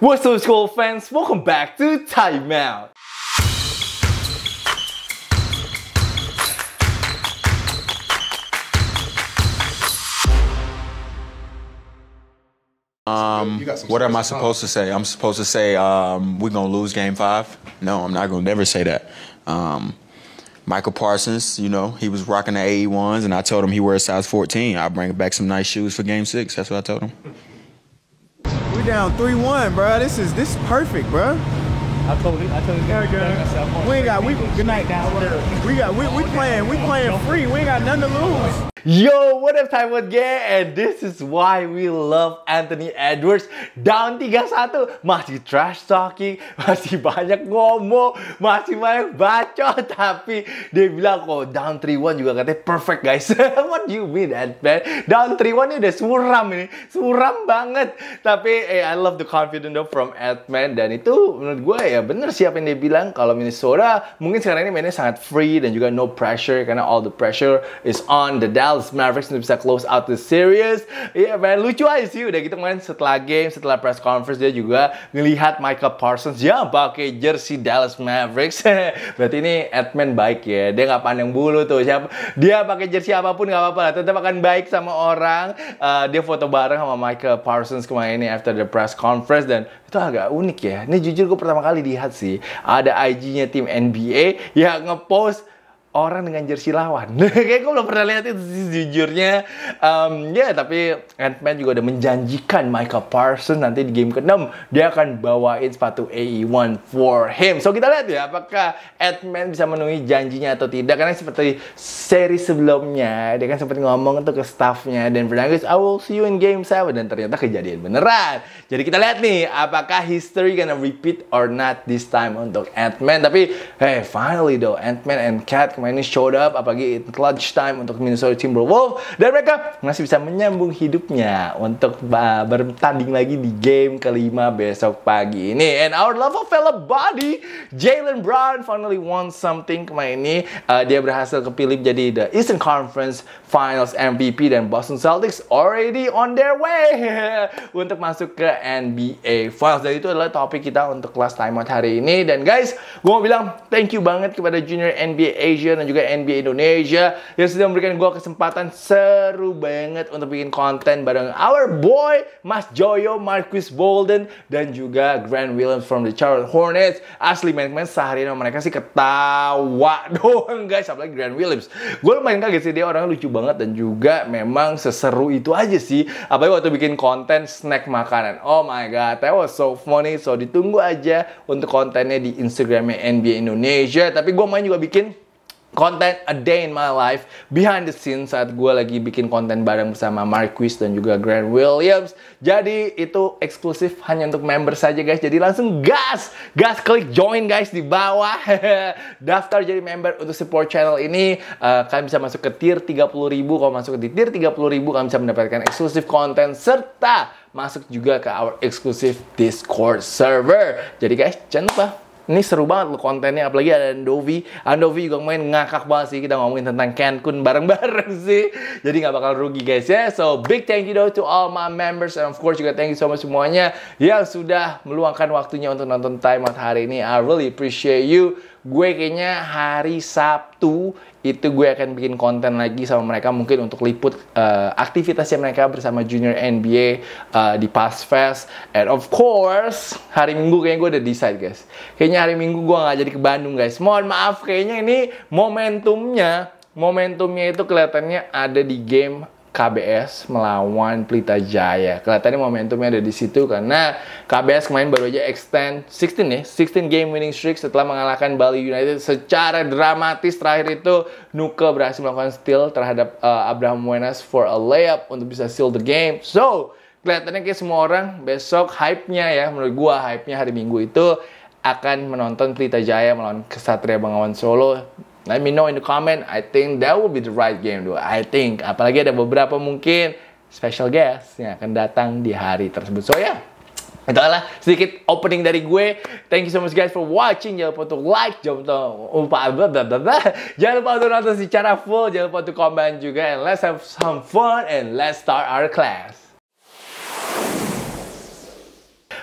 What's up school fans, welcome back to Timeout. Um, what am I supposed to say? I'm supposed to say um, we're gonna lose Game Five. No, I'm not gonna never say that. Um, Michael Parsons, you know, he was rocking the AE ones, and I told him he wears size 14. I'll bring back some nice shoes for Game Six. That's what I told him. We down 3-1, bro. This is this is perfect, bro. I told you, I told you. We ain't got we good night. Down. We got we we playing we playing free. We ain't got nothing to lose. Yo, what up Taiwan Gang? And this is why we love Anthony Edwards. Down 3-1, masih trash talking, masih banyak ngomong, masih banyak baca. Tapi dia bilang, kok oh, down 3-1 juga katanya perfect guys. What do you mean, Edman? Down 3-1 ini udah suram ini, suram banget. Tapi eh, I love the confidence though from Edman. Dan itu menurut gue ya bener siapa yang dia bilang. Kalau Minnesota mungkin sekarang ini mainnya sangat free dan juga no pressure. Karena all the pressure is on the down Dallas Mavericks untuk bisa close out the series. Iya yeah, man, lucu aja sih udah gitu main setelah game, setelah press conference dia juga ngelihat Michael Parsons ya pakai jersey Dallas Mavericks. Berarti ini admin baik ya. Dia nggak pandang bulu tuh siapa. Dia pakai jersey apapun nggak apa-apa lah, tetap akan baik sama orang. Uh, dia foto bareng sama Michael Parsons kemarin ini after the press conference dan itu agak unik ya. Ini jujur gue pertama kali lihat sih ada IG-nya tim NBA yang ngepost orang dengan jersey lawan. Kayaknya gue belum pernah lihat itu sih jujurnya. Um, ya yeah, tapi Ant-Man juga udah menjanjikan Michael Parsons nanti di game ke-6 dia akan bawain sepatu AE1 for him. So kita lihat ya apakah Ant-Man bisa memenuhi janjinya atau tidak. Karena seperti seri sebelumnya dia kan sempat ngomong tuh ke staffnya dan bilang I will see you in game 7 dan ternyata kejadian beneran. Jadi kita lihat nih apakah history gonna repeat or not this time untuk Ant-Man. Tapi hey finally though Ant-Man and Cat mainnya showed up apalagi it lunch time untuk Minnesota Timberwolves dan mereka masih bisa menyambung hidupnya untuk uh, bertanding lagi di game kelima besok pagi ini and our love of fellow body Jalen Brown finally won something kemarin ini uh, dia berhasil kepilih jadi the Eastern Conference Finals MVP dan Boston Celtics already on their way untuk masuk ke NBA Finals dan itu adalah topik kita untuk kelas timeout hari ini dan guys gue mau bilang thank you banget kepada Junior NBA Asia Indonesia dan juga NBA Indonesia yang sudah memberikan gue kesempatan seru banget untuk bikin konten bareng our boy Mas Joyo, Marquis Bolden dan juga Grant Williams from the Charlotte Hornets. Asli main main seharian sama mereka sih ketawa doang guys, apalagi Grant Williams. Gue lumayan kaget sih dia orangnya lucu banget dan juga memang seseru itu aja sih. Apalagi waktu bikin konten snack makanan. Oh my god, that was so funny. So ditunggu aja untuk kontennya di Instagramnya NBA Indonesia. Tapi gue main juga bikin konten a day in my life behind the scenes saat gue lagi bikin konten bareng bersama Marquis dan juga Grant Williams. Jadi itu eksklusif hanya untuk member saja guys. Jadi langsung gas, gas klik join guys di bawah. Daftar jadi member untuk support channel ini. Uh, kalian bisa masuk ke tier 30 ribu Kalau masuk di tier 30 ribu kalian bisa mendapatkan eksklusif konten serta masuk juga ke our exclusive Discord server. Jadi guys, jangan lupa ini seru banget loh kontennya, apalagi ada Andovi. Andovi juga main ngakak banget sih kita ngomongin tentang Cancun bareng-bareng sih. Jadi nggak bakal rugi guys ya. So big thank you though to all my members and of course juga thank you so much semuanya yang sudah meluangkan waktunya untuk nonton Time Out hari ini. I really appreciate you. Gue kayaknya hari Sabtu itu gue akan bikin konten lagi sama mereka mungkin untuk liput uh, aktivitasnya mereka bersama junior NBA uh, eh, di Pass Fest and of course hari Minggu kayaknya gue udah decide guys kayaknya hari Minggu gue nggak jadi ke Bandung guys mohon maaf kayaknya ini momentumnya momentumnya itu kelihatannya ada di game KBS melawan Pelita Jaya. Kelihatannya momentumnya ada di situ karena KBS kemarin baru aja extend 16 nih, 16 game winning streak setelah mengalahkan Bali United secara dramatis. Terakhir itu Nuke berhasil melakukan steal terhadap uh, Abraham Wenas for a layup untuk bisa seal the game. So, kelihatannya kayak semua orang besok hype-nya ya menurut gua hype-nya hari Minggu itu akan menonton Pelita Jaya melawan Kesatria Bangawan Solo Let me know in the comment. I think that will be the right game though. I think. Apalagi ada beberapa mungkin special guest yang akan datang di hari tersebut. So ya, yeah. Itu adalah sedikit opening dari gue. Thank you so much guys for watching. Jangan lupa untuk like, jangan lupa untuk jangan lupa untuk nonton secara full, jangan lupa untuk comment juga. And let's have some fun and let's start our class.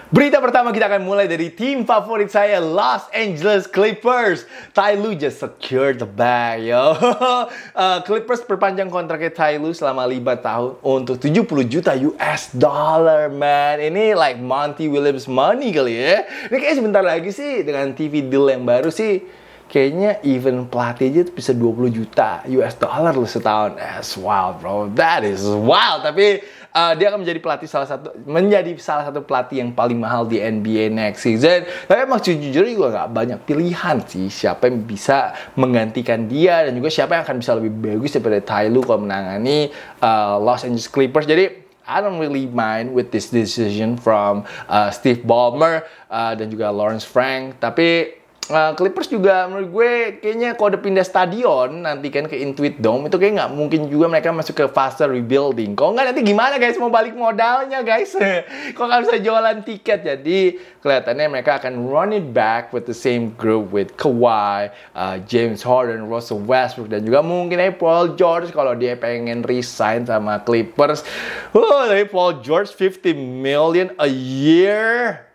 Berita pertama kita akan mulai dari tim favorit saya Los Angeles Clippers. Ty Lue just secured the bag, yo. uh, Clippers perpanjang kontraknya Ty Lue selama 5 tahun untuk 70 juta US dollar, man. Ini like Monty Williams money kali ya. Ini kayak sebentar lagi sih dengan TV deal yang baru sih kayaknya even pelatih aja bisa 20 juta US dollar loh setahun. That's wild bro, that is wild. Tapi uh, dia akan menjadi pelatih salah satu menjadi salah satu pelatih yang paling mahal di NBA next season. Tapi emang jujur juga nggak banyak pilihan sih siapa yang bisa menggantikan dia dan juga siapa yang akan bisa lebih bagus daripada Ty Lue kalau menangani uh, Los Angeles Clippers. Jadi I don't really mind with this decision from uh, Steve Ballmer uh, dan juga Lawrence Frank. Tapi uh, Clippers juga menurut gue kayaknya kalau udah pindah stadion nanti kan ke Intuit Dome itu kayak nggak mungkin juga mereka masuk ke fase rebuilding. Kok nggak nanti gimana guys mau balik modalnya guys? Kok nggak bisa jualan tiket jadi kelihatannya mereka akan run it back with the same group with Kawhi, uh, James Harden, Russell Westbrook dan juga mungkin eh, Paul George kalau dia pengen resign sama Clippers. Oh, Paul George 50 million a year.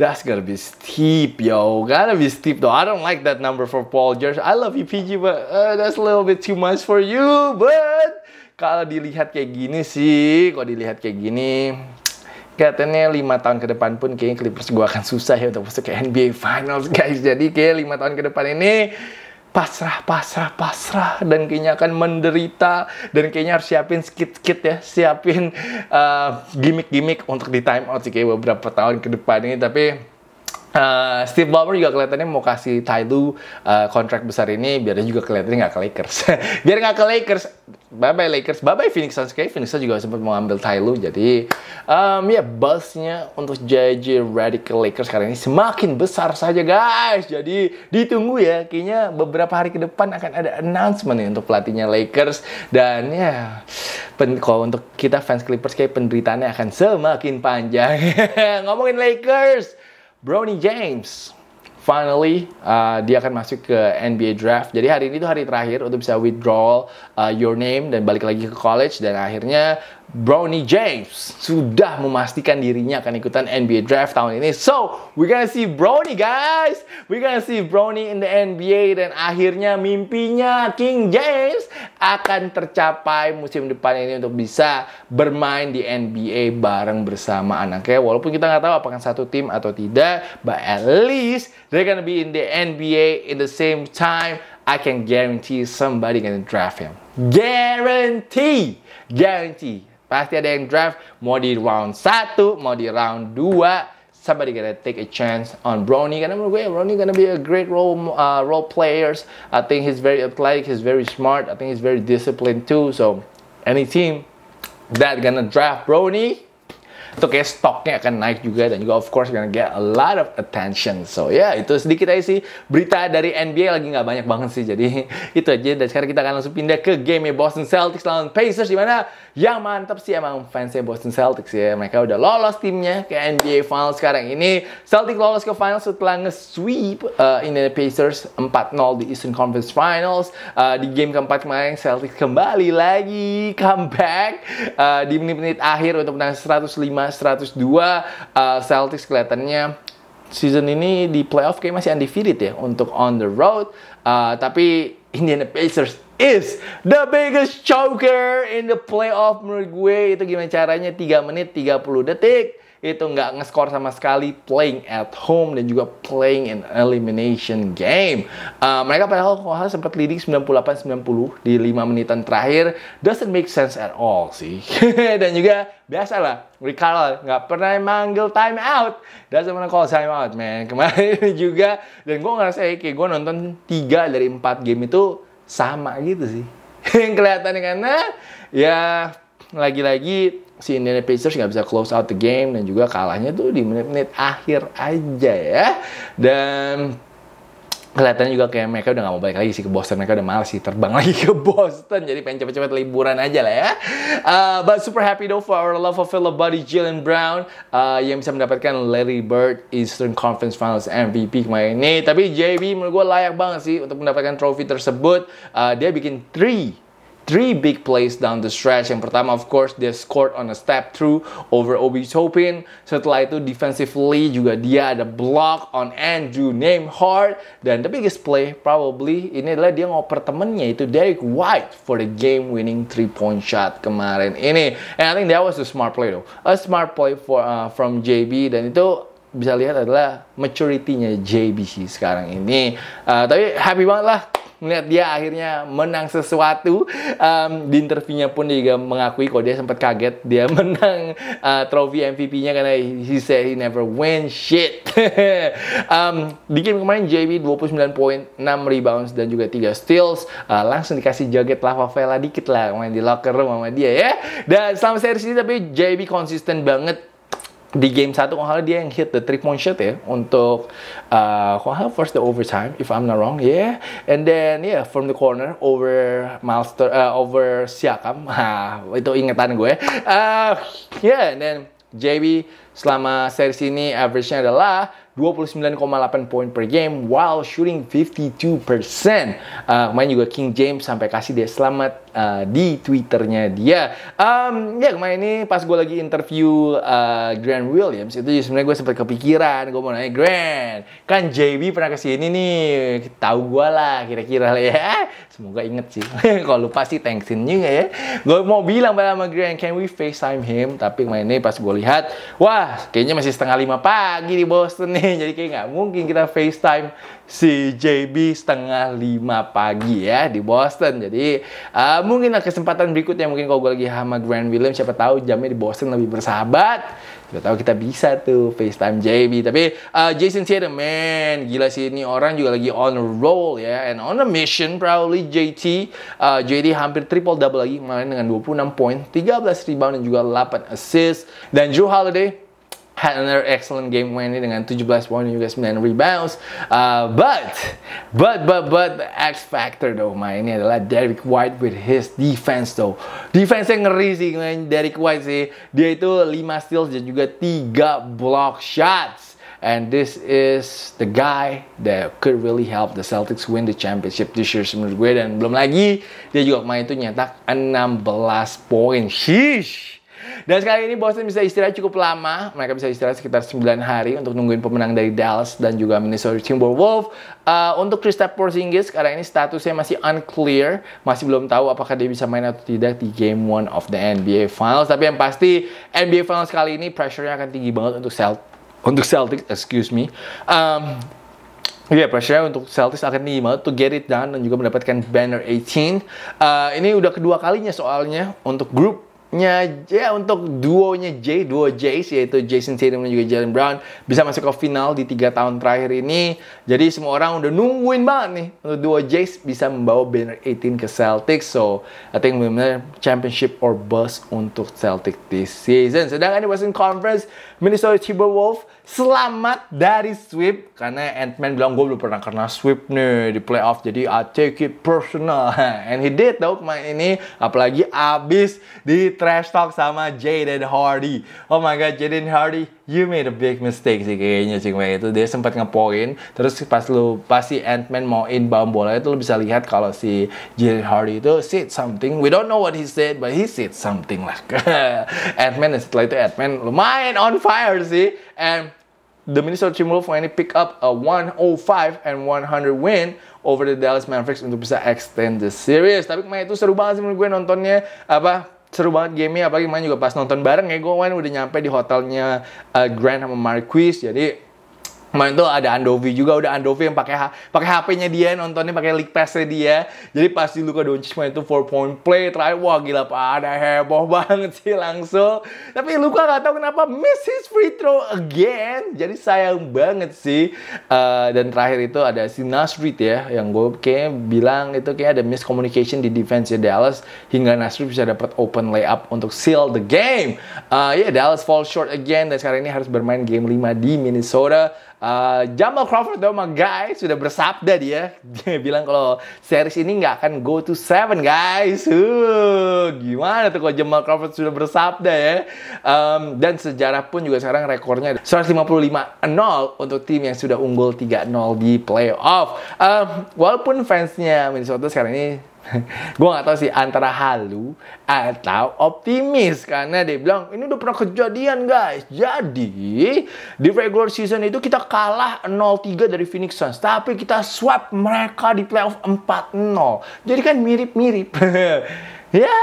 That's gonna be steep, yo. Gotta be steep, though. I don't like that number for Paul George. I love you, PG, but uh, that's a little bit too much for you. But kalau dilihat kayak gini sih, kalau dilihat kayak gini, katanya lima tahun ke depan pun kayaknya Clippers gue akan susah ya untuk masuk ke NBA Finals guys jadi kayak lima tahun ke depan ini pasrah, pasrah, pasrah, dan kayaknya akan menderita, dan kayaknya harus siapin skit-skit ya, siapin eh, gimmick-gimmick uh, untuk di time out sih kayak beberapa tahun ke depan ini, tapi Uh, Steve Ballmer juga kelihatannya mau kasih Ty uh, eh, kontrak besar ini biar dia juga kelihatannya nggak ke Lakers. biar nggak ke Lakers, bye bye Lakers, bye bye Phoenix Suns. Kayak Phoenix Suns juga sempat mau ambil Ty Jadi um, ya buzznya untuk JJ Redick ke Lakers sekarang ini semakin besar saja guys. Jadi ditunggu ya. Kayaknya beberapa hari ke depan akan ada announcement nih untuk pelatihnya Lakers dan ya yeah, kalau untuk kita fans Clippers kayak penderitaannya akan semakin panjang. Ngomongin Lakers. Brownie James finally uh, dia akan masuk ke NBA draft. Jadi hari ini tuh hari terakhir untuk bisa withdraw uh, your name dan balik lagi ke college dan akhirnya Brownie James sudah memastikan dirinya akan ikutan NBA Draft tahun ini. So, we gonna see Brownie guys. We gonna see Brownie in the NBA dan akhirnya mimpinya King James akan tercapai musim depan ini untuk bisa bermain di NBA bareng bersama anaknya. Walaupun kita nggak tahu apakah satu tim atau tidak, but at least they're gonna be in the NBA in the same time. I can guarantee somebody gonna draft him. Guarantee, guarantee. Pasti ada yang draft, mau di round 1, mau di round 2, somebody gonna take a chance on Brony. Karena menurut gue Brony gonna be a great role uh, role players. I think he's very athletic, he's very smart, I think he's very disciplined too. So any team that gonna draft Brony, itu kayak stoknya akan naik juga dan juga of course gonna get a lot of attention so ya yeah, itu sedikit aja sih berita dari NBA lagi nggak banyak banget sih jadi itu aja dan sekarang kita akan langsung pindah ke game Boston Celtics lawan Pacers di mana yang mantap sih emang fansnya Boston Celtics ya mereka udah lolos timnya ke NBA Finals sekarang ini Celtics lolos ke Finals setelah nge-sweep uh, Indiana Pacers 4-0 di Eastern Conference Finals uh, di game keempat kemarin Celtics kembali lagi comeback uh, di menit-menit akhir untuk menang 105 102 uh, nah, eh, Celtics kelihatannya season ini di playoff kayak masih undefeated ya untuk on the road. Uh, tapi Indiana Pacers is the biggest choker in the playoff menurut gue. Itu gimana caranya 3 menit 30 detik itu nggak ngeskor sama sekali playing at home dan juga playing in elimination game. Uh, mereka padahal kalau sempat leading 98-90 di 5 menitan terakhir doesn't make sense at all sih. dan juga biasalah Ricardo nggak pernah manggil time out. Doesn't wanna call time out man. Kemarin juga dan gue ngerasa eh, kayak gue nonton 3 dari 4 game itu sama gitu sih. Yang kelihatan karena ya lagi-lagi si Indiana Pacers nggak bisa close out the game dan juga kalahnya tuh di menit-menit akhir aja ya. Dan kelihatannya juga kayak mereka udah gak mau balik lagi sih ke Boston mereka udah males sih terbang lagi ke Boston jadi pengen cepet-cepet liburan aja lah ya uh, but super happy though for our love of fellow Buddy Jalen Brown uh, yang bisa mendapatkan Larry Bird Eastern Conference Finals MVP kemarin ini tapi JB menurut gue layak banget sih untuk mendapatkan trofi tersebut uh, dia bikin 3 three big plays down the stretch. Yang pertama, of course, dia scored on a step through over Obi Topin. Setelah itu, defensively juga dia ada block on Andrew hard. Dan the biggest play probably ini adalah dia ngoper temennya itu Derek White for the game winning three point shot kemarin ini. And I think that was a smart play though. A smart play for uh, from JB dan itu bisa lihat adalah maturity-nya JB sekarang ini. Uh, tapi happy banget lah melihat dia akhirnya menang sesuatu um, di interviewnya pun dia juga mengakui kalau dia sempat kaget dia menang uh, trofi MVP-nya karena he said he never win shit um, di game kemarin JB 29 poin 6 rebounds dan juga 3 steals uh, langsung dikasih jaget lava vela dikit lah main di locker room sama dia ya dan selama series ini tapi JB konsisten banget di game satu kok dia yang hit the three point shot ya untuk uh, kalau first the overtime if I'm not wrong yeah and then yeah from the corner over master uh, over Siakam ha, itu ingetan gue uh, yeah and then JB Selama series ini average-nya adalah 29,8 poin per game while shooting 52%. Uh, ah, kemarin juga King James sampai kasih dia selamat uh, di Twitternya dia. Um, ya kemarin ini pas gue lagi interview uh, Grant Williams itu ya sebenarnya gue sempat kepikiran gue mau nanya Grant kan JB pernah kesini nih tahu gue lah kira-kira lah ya. Eh, semoga inget sih. Kalau lupa sih thanksin juga ya. Gue mau bilang sama Grant can we FaceTime him tapi kemarin ini pas gue lihat wah wah kayaknya masih setengah lima pagi di Boston nih. Jadi kayak nggak mungkin kita FaceTime si JB setengah lima pagi ya di Boston. Jadi uh, mungkin kesempatan berikutnya mungkin kalau gue lagi sama Grand William siapa tahu jamnya di Boston lebih bersahabat. Gak tahu kita bisa tuh FaceTime JB. Tapi uh, Jason Tatum man gila sih ini orang juga lagi on a roll ya and on a mission probably JT. Uh, eh, JD hampir triple double lagi kemarin dengan 26 poin, 13 rebound dan juga 8 assist dan Joe Holiday had another excellent game ini dengan 17 poin juga 9 rebounds. Uh, but, but, but, but, the X factor though, main ini adalah Derek White with his defense though. defense yang ngeri sih, main Derek White sih. Dia itu 5 steals dan juga 3 block shots. And this is the guy that could really help the Celtics win the championship this year menurut gue. Dan belum lagi, dia juga main itu nyetak 16 poin. Sheesh! Dan sekali ini Boston bisa istirahat cukup lama. Mereka bisa istirahat sekitar 9 hari untuk nungguin pemenang dari Dallas dan juga Minnesota Timberwolves. Uh, untuk Kristaps Porzingis sekarang ini statusnya masih unclear, masih belum tahu apakah dia bisa main atau tidak di game one of the NBA Finals. Tapi yang pasti NBA Finals kali ini pressure-nya akan tinggi banget untuk Celtics untuk Celtics, excuse me. Um, Ya, yeah, pressure untuk Celtics akan tinggi banget to get it done dan juga mendapatkan banner 18. Uh, eh, ini udah kedua kalinya soalnya untuk grup nya ya untuk duonya J, duo Jays yaitu Jason Tatum dan juga Jalen Brown bisa masuk ke final di tiga tahun terakhir ini. Jadi semua orang udah nungguin banget nih untuk duo Jays bisa membawa banner 18 ke Celtics. So I think benar championship or bust untuk Celtics this season. Sedangkan di Western Conference, Minnesota Timberwolves selamat dari sweep karena Ant-Man bilang gue belum pernah kena sweep nih di playoff jadi I take it personal and he did tau main ini apalagi abis di trash talk sama Jaden Hardy oh my god Jaden Hardy you made a big mistake sih kayaknya sih kayak itu dia sempat ngepoin terus pas lu pasti si Ant-Man mau inbound bola itu lu bisa lihat kalau si Jaden Hardy itu said something we don't know what he said but he said something lah Ant-Man setelah itu Ant-Man lumayan on fire sih and the Minnesota Timberwolves finally pick up a 105 and 100 win over the Dallas Mavericks untuk bisa extend the series. Tapi kemarin itu seru banget sih menurut gue nontonnya apa seru banget gamenya apalagi main juga pas nonton bareng ya gue kan udah nyampe di hotelnya uh, Grand sama Marquis jadi Kemarin tuh ada Andovi juga, udah Andovi yang pakai pakai HP-nya dia, nontonnya pakai league pass dia. Jadi pasti Luka Doncic main itu four point play, try wah gila pada heboh banget sih langsung. Tapi Luka nggak tahu kenapa miss his free throw again. Jadi sayang banget sih. Uh, dan terakhir itu ada si Nasrid ya, yang gue kayak bilang itu kayak ada miscommunication di defense Dallas hingga Nasrid bisa dapat open layup untuk seal the game. Uh, eh, ya yeah, Dallas fall short again dan sekarang ini harus bermain game 5 di Minnesota. Uh, Jamal Crawford tuh sama guys sudah bersabda dia dia bilang kalau series ini nggak akan go to seven guys uh, gimana tuh kalau Jamal Crawford sudah bersabda ya um, dan sejarah pun juga sekarang rekornya 155-0 untuk tim yang sudah unggul 3-0 di playoff um, walaupun fansnya Minnesota sekarang ini gue gak tahu sih antara halu atau optimis karena dia bilang ini udah pernah kejadian guys jadi di regular season itu kita kalah 0-3 dari Phoenix Suns tapi kita swap mereka di playoff 4-0 jadi kan mirip-mirip ya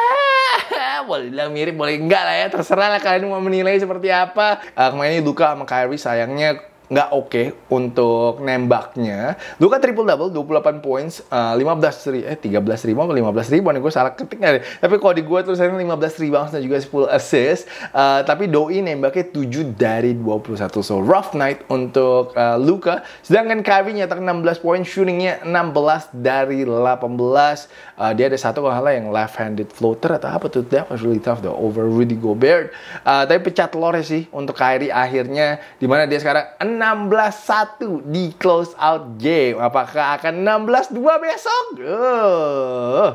boleh bilang mirip boleh enggak lah ya terserah lah kalian mau menilai seperti apa uh, kemarin ini duka sama Kyrie sayangnya nggak oke okay untuk nembaknya. Luka triple double 28 points, uh, eh, 15 ri eh 13 atau 15 ribu. nih gue salah ketik nih. Tapi kalau di gue tulisannya 15 ribu dan juga 10 assist. Uh, tapi Doi nembaknya 7 dari 21. So rough night untuk uh, Luka. Sedangkan Kyrie nyetak 16 points, shootingnya 16 dari 18. Uh, dia ada satu hal yang left handed floater atau apa tuh. That was really tough though over Rudy Gobert. Uh, tapi pecat lore sih untuk Kyrie akhirnya dimana dia sekarang 16-1 di close out game. Apakah akan 16-2 besok? Uh.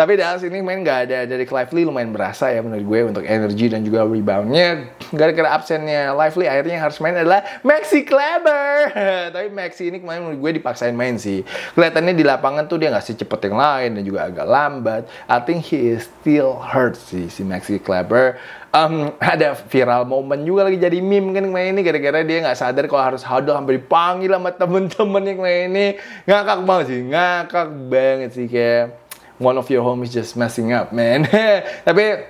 Tapi Dallas ini main nggak ada dari Lively lumayan berasa ya menurut gue untuk energi dan juga reboundnya. Gara-gara absennya Lively akhirnya yang harus main adalah Maxi Kleber. Tapi Maxi ini kemarin menurut gue dipaksain main sih. Kelihatannya di lapangan tuh dia nggak cepet yang lain dan juga agak lambat. I think he is still hurt sih si Maxi Kleber. Um, ada viral momen juga lagi jadi meme kan kemarin ini gara-gara dia nggak sadar kalau harus hadul hampir dipanggil sama temen-temen yang kemarin ini ngakak banget sih ngakak banget sih kayak one of your homies just messing up, man. Tapi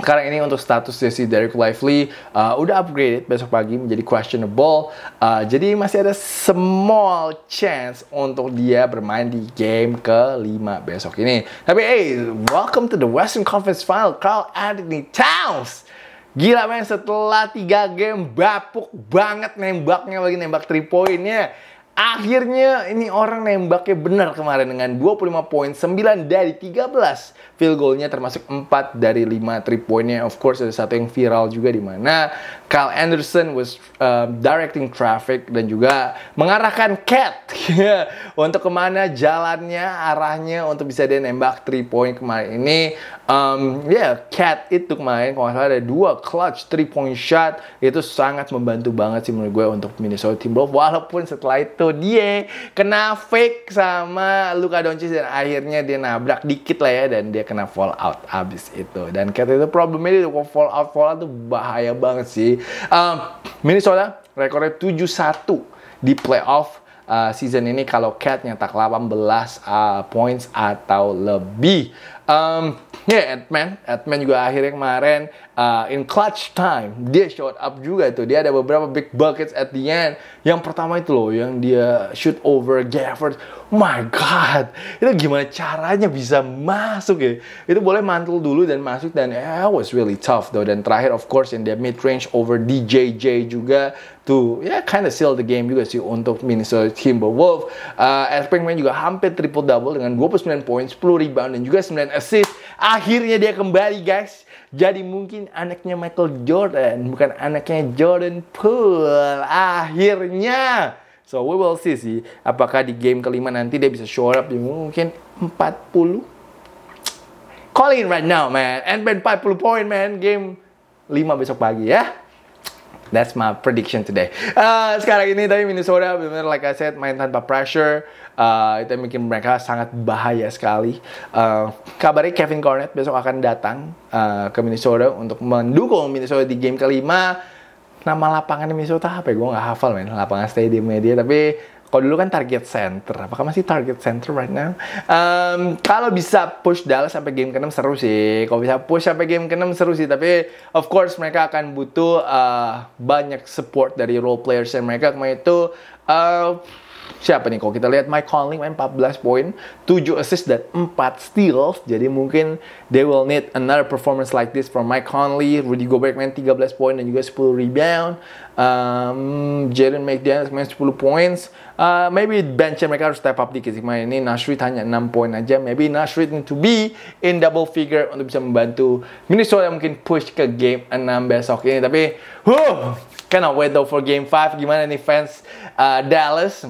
sekarang ini untuk status si Derek Lively uh, udah upgrade besok pagi menjadi questionable. Uh, jadi masih ada small chance untuk dia bermain di game ke-5 besok ini. Tapi hey, welcome to the Western Conference Final. Carl Anthony Towns. Gila men setelah 3 game bapuk banget nembaknya lagi nembak 3 poinnya Akhirnya ini orang nembaknya benar kemarin dengan 25 poin, 9 dari 13 field goalnya termasuk 4 dari 5 three Of course ada satu yang viral juga di mana Kyle Anderson was uh, directing traffic dan juga mengarahkan Cat untuk kemana jalannya, arahnya untuk bisa dia nembak three point kemarin ini um, ya yeah, Cat itu kemarin kalau salah ada dua clutch three point shot itu sangat membantu banget sih menurut gue untuk Minnesota Timberwolves walaupun setelah itu dia kena fake sama Luka Doncic dan akhirnya dia nabrak dikit lah ya dan dia kena fall out abis itu dan Cat itu problemnya dia fall out fall out tuh bahaya banget sih um, Minnesota rekornya tujuh satu di playoff uh, season ini kalau Cat nyetak 18 uh, points atau lebih um, ya yeah, Edman, Edman juga akhirnya kemarin uh, in clutch time dia showed up juga tuh. Dia ada beberapa big buckets at the end. Yang pertama itu loh yang dia shoot over Gafford. My God, itu gimana caranya bisa masuk ya? Itu boleh mantul dulu dan masuk dan eh, it was really tough though. Dan terakhir of course yang dia mid range over DJJ juga tuh ya yeah, kind of seal the game juga sih untuk Minnesota Timberwolves. Uh, Edman juga hampir triple double dengan 29 points, 10 rebound dan juga 9 assist. Akhirnya dia kembali guys. Jadi mungkin anaknya Michael Jordan, bukan anaknya Jordan Poole. Akhirnya. So we will see sih apakah di game kelima nanti dia bisa show up di mungkin 40. Call right now man. And 40 point man game 5 besok pagi ya. That's my prediction today. Uh, sekarang ini tapi Minnesota benar-benar like I said main tanpa pressure. Uh, itu yang bikin mereka sangat bahaya sekali. Uh, kabarnya Kevin Cornett besok akan datang uh, ke Minnesota untuk mendukung Minnesota di game kelima. Nama lapangan Minnesota apa ya? Gue nggak hafal men lapangan Stadium Media Tapi kalau dulu kan target center, apakah masih target center right now? Um, kalau bisa push Dallas sampai game ke-6 seru sih. Kalau bisa push sampai game ke-6 seru sih, tapi of course mereka akan butuh uh, banyak support dari role players yang mereka kemarin itu uh, siapa nih kalau kita lihat Mike Conley main 14 poin, 7 assist dan 4 steals. Jadi mungkin they will need another performance like this from Mike Conley, Rudy Gobert main 13 poin dan juga 10 rebound. Um, Jalen McDaniels main 10 points. Uh, maybe bench mereka harus step up dikit sih main ini. Nashrid hanya 6 poin aja. Maybe Nashrid need to be in double figure untuk bisa membantu Minnesota mungkin push ke game 6 besok ini. Tapi, huh, cannot wait though for game 5. Gimana nih fans uh, Dallas?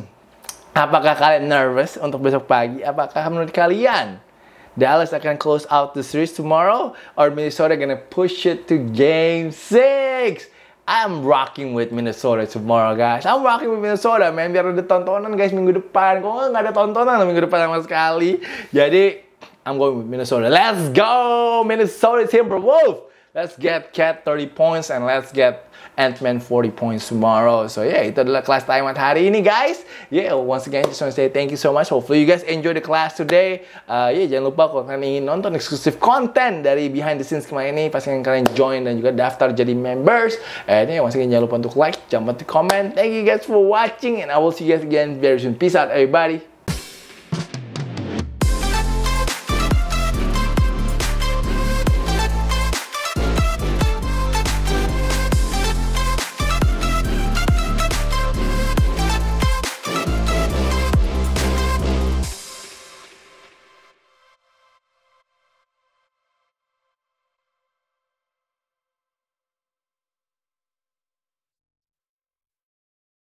Apakah kalian nervous untuk besok pagi? Apakah menurut kalian Dallas akan close out the series tomorrow or Minnesota gonna push it to game 6? I'm rocking with Minnesota tomorrow, guys. I'm rocking with Minnesota, man. Biar ada tontonan, guys, minggu depan. Kok nggak ada tontonan minggu depan sama sekali. Jadi, I'm going with Minnesota. Let's go, Minnesota Timberwolves. Let's get Cat 30 points and let's get Ant-Man 40 points tomorrow. So yeah, itu adalah kelas Taiwan hari ini guys. Yeah, once again just want to say thank you so much. Hopefully you guys enjoy the class today. Uh, yeah, jangan lupa kalau kalian ingin nonton eksklusif konten dari behind the scenes kemarin ini, pasti kalian join dan juga daftar jadi members. And yeah, once again jangan lupa untuk like, jangan lupa untuk comment. Thank you guys for watching and I will see you guys again very soon. Peace out everybody.